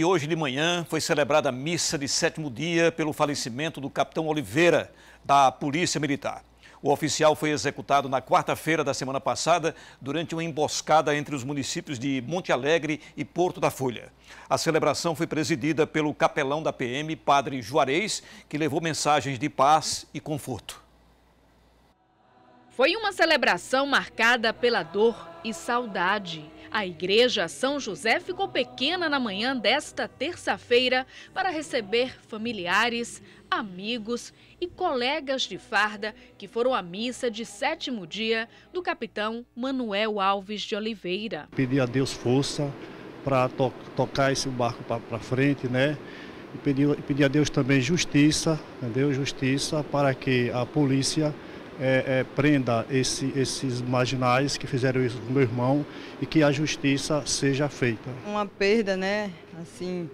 E hoje de manhã foi celebrada a missa de sétimo dia pelo falecimento do capitão Oliveira, da Polícia Militar. O oficial foi executado na quarta-feira da semana passada durante uma emboscada entre os municípios de Monte Alegre e Porto da Folha. A celebração foi presidida pelo capelão da PM, padre Juarez, que levou mensagens de paz e conforto. Foi uma celebração marcada pela dor e saudade. A Igreja São José ficou pequena na manhã desta terça-feira para receber familiares, amigos e colegas de farda que foram à missa de sétimo dia do capitão Manuel Alves de Oliveira. Pedir a Deus força para to tocar esse barco para frente, né? E pedir, pedir a Deus também justiça, entendeu? Justiça para que a polícia é, é, prenda esse, esses marginais que fizeram isso com meu irmão e que a justiça seja feita. Uma perda, né, assim,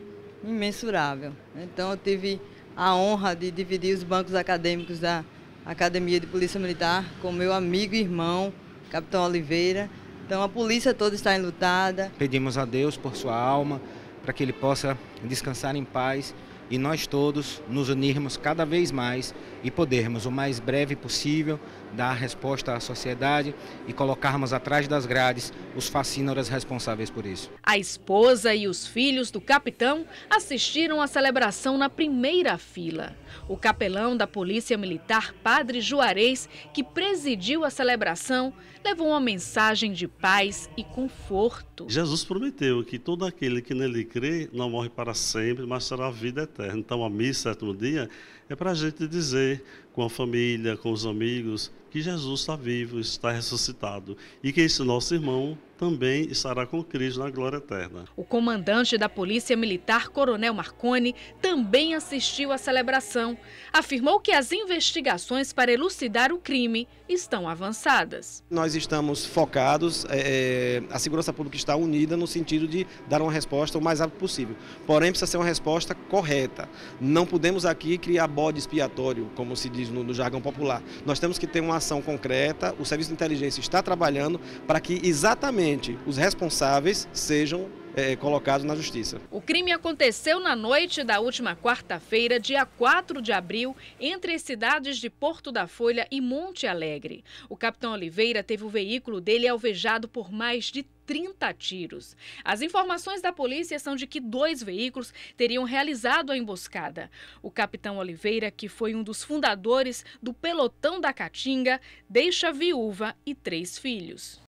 imensurável. Então eu tive a honra de dividir os bancos acadêmicos da Academia de Polícia Militar com meu amigo e irmão, Capitão Oliveira. Então a polícia toda está enlutada. Pedimos a Deus por sua alma, para que ele possa descansar em paz e nós todos nos unirmos cada vez mais e podermos, o mais breve possível, dar resposta à sociedade e colocarmos atrás das grades os facínoras responsáveis por isso. A esposa e os filhos do capitão assistiram à celebração na primeira fila. O capelão da Polícia Militar, Padre Juarez, que presidiu a celebração, levou uma mensagem de paz e conforto. Jesus prometeu que todo aquele que nele crê não morre para sempre, mas será a vida eterna. Então, tá a missa, sétimo dia, é para a gente dizer com a família, com os amigos, que Jesus está vivo, está ressuscitado e que esse nosso irmão também estará com Cristo na glória eterna. O comandante da Polícia Militar, Coronel Marconi, também assistiu à celebração. Afirmou que as investigações para elucidar o crime estão avançadas. Nós estamos focados, é, é a segurança pública está unida no sentido de dar uma resposta o mais rápido possível. Porém, precisa ser uma resposta correta correta. Não podemos aqui criar bode expiatório, como se diz no, no jargão popular. Nós temos que ter uma ação concreta, o Serviço de Inteligência está trabalhando para que exatamente os responsáveis sejam é, colocados na justiça. O crime aconteceu na noite da última quarta-feira, dia 4 de abril, entre as cidades de Porto da Folha e Monte Alegre. O capitão Oliveira teve o veículo dele alvejado por mais de 30 tiros. As informações da polícia são de que dois veículos teriam realizado a emboscada. O capitão Oliveira, que foi um dos fundadores do pelotão da Caatinga, deixa viúva e três filhos.